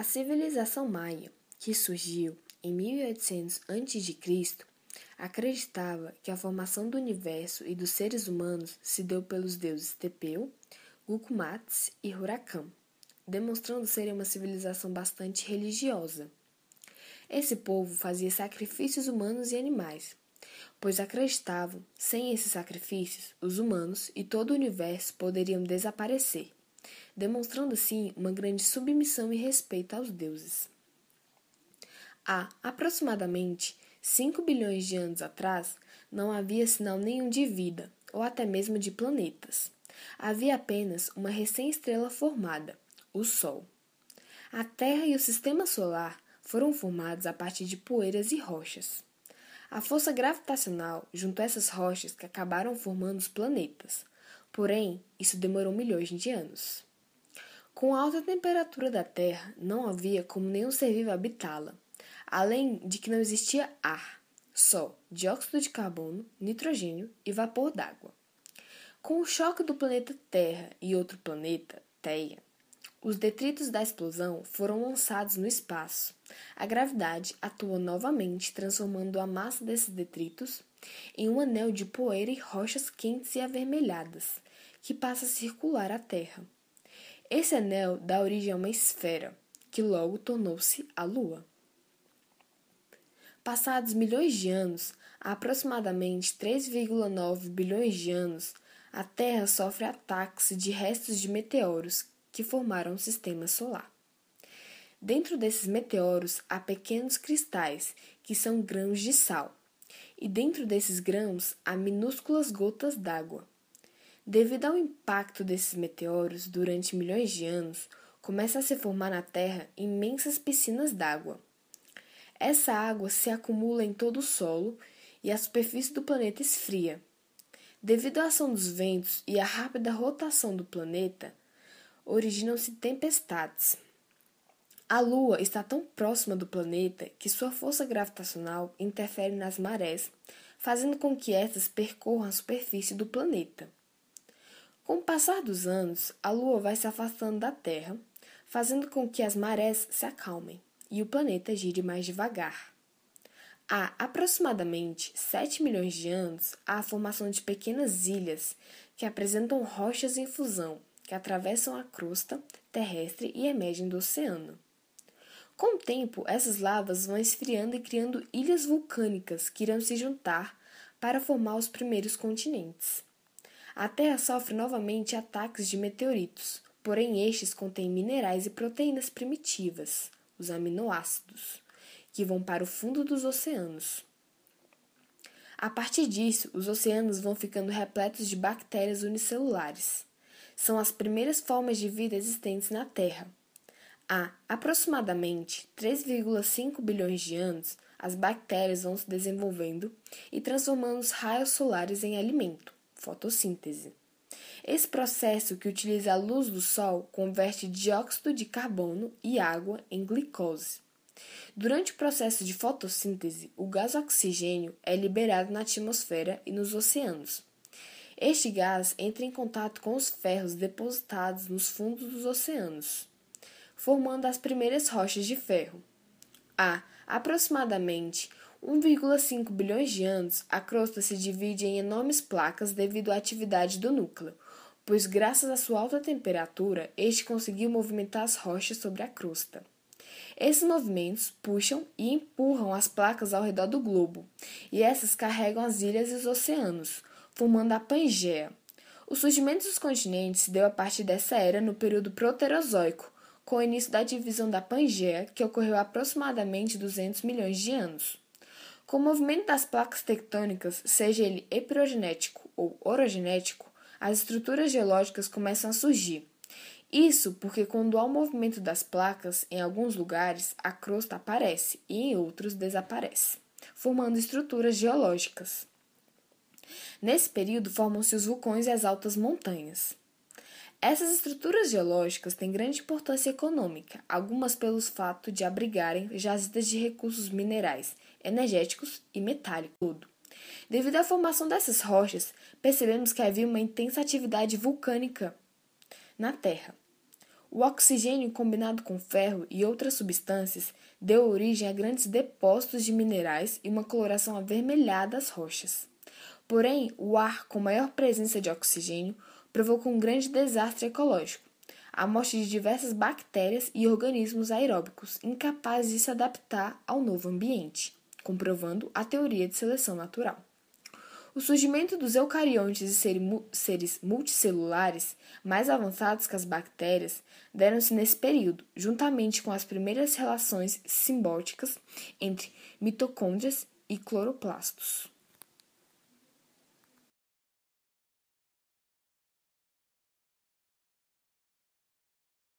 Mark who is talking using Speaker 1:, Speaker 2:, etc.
Speaker 1: A civilização maia, que surgiu em 1800 a.C., acreditava que a formação do universo e dos seres humanos se deu pelos deuses Tepeu, Gucumats e Huracan, demonstrando ser uma civilização bastante religiosa. Esse povo fazia sacrifícios humanos e animais, pois acreditavam, sem esses sacrifícios, os humanos e todo o universo poderiam desaparecer demonstrando assim uma grande submissão e respeito aos deuses. Há aproximadamente 5 bilhões de anos atrás, não havia sinal nenhum de vida, ou até mesmo de planetas. Havia apenas uma recém-estrela formada, o Sol. A Terra e o sistema solar foram formados a partir de poeiras e rochas. A força gravitacional a essas rochas que acabaram formando os planetas. Porém, isso demorou milhões de anos. Com a alta temperatura da Terra, não havia como nenhum ser vivo habitá-la, além de que não existia ar, só dióxido de carbono, nitrogênio e vapor d'água. Com o choque do planeta Terra e outro planeta, Teia, os detritos da explosão foram lançados no espaço. A gravidade atua novamente, transformando a massa desses detritos em um anel de poeira e rochas quentes e avermelhadas, que passa a circular a Terra. Esse anel dá origem a uma esfera, que logo tornou-se a Lua. Passados milhões de anos, há aproximadamente 3,9 bilhões de anos, a Terra sofre ataques de restos de meteoros que formaram o sistema solar. Dentro desses meteoros há pequenos cristais, que são grãos de sal, e dentro desses grãos há minúsculas gotas d'água. Devido ao impacto desses meteoros durante milhões de anos, começa a se formar na Terra imensas piscinas d'água. Essa água se acumula em todo o solo e a superfície do planeta esfria. Devido à ação dos ventos e à rápida rotação do planeta, originam-se tempestades. A Lua está tão próxima do planeta que sua força gravitacional interfere nas marés, fazendo com que estas percorram a superfície do planeta. Com o passar dos anos, a Lua vai se afastando da Terra, fazendo com que as marés se acalmem e o planeta gire mais devagar. Há aproximadamente 7 milhões de anos, há a formação de pequenas ilhas que apresentam rochas em fusão, que atravessam a crosta terrestre e emergem do oceano. Com o tempo, essas lavas vão esfriando e criando ilhas vulcânicas que irão se juntar para formar os primeiros continentes. A Terra sofre novamente ataques de meteoritos, porém estes contêm minerais e proteínas primitivas, os aminoácidos, que vão para o fundo dos oceanos. A partir disso, os oceanos vão ficando repletos de bactérias unicelulares. São as primeiras formas de vida existentes na Terra. Há aproximadamente 3,5 bilhões de anos, as bactérias vão se desenvolvendo e transformando os raios solares em alimento fotossíntese. Esse processo, que utiliza a luz do sol, converte dióxido de carbono e água em glicose. Durante o processo de fotossíntese, o gás oxigênio é liberado na atmosfera e nos oceanos. Este gás entra em contato com os ferros depositados nos fundos dos oceanos, formando as primeiras rochas de ferro. Há aproximadamente 1,5 bilhões de anos, a crosta se divide em enormes placas devido à atividade do núcleo, pois, graças à sua alta temperatura, este conseguiu movimentar as rochas sobre a crosta. Esses movimentos puxam e empurram as placas ao redor do globo, e essas carregam as ilhas e os oceanos, formando a Pangeia. O surgimento dos continentes se deu a partir dessa era no período Proterozoico, com o início da divisão da Pangeia, que ocorreu há aproximadamente 200 milhões de anos. Com o movimento das placas tectônicas, seja ele epirogenético ou orogenético, as estruturas geológicas começam a surgir. Isso porque, quando há o um movimento das placas, em alguns lugares a crosta aparece e em outros desaparece, formando estruturas geológicas. Nesse período formam-se os vulcões e as altas montanhas. Essas estruturas geológicas têm grande importância econômica, algumas pelo fato de abrigarem jazidas de recursos minerais energéticos e metálicos. Devido à formação dessas rochas, percebemos que havia uma intensa atividade vulcânica na Terra. O oxigênio combinado com ferro e outras substâncias deu origem a grandes depósitos de minerais e uma coloração avermelhada às rochas. Porém, o ar com maior presença de oxigênio provocou um grande desastre ecológico, a morte de diversas bactérias e organismos aeróbicos incapazes de se adaptar ao novo ambiente comprovando a teoria de seleção natural. O surgimento dos eucariontes e seres multicelulares mais avançados que as bactérias deram-se nesse período, juntamente com as primeiras relações simbóticas entre mitocôndrias e cloroplastos.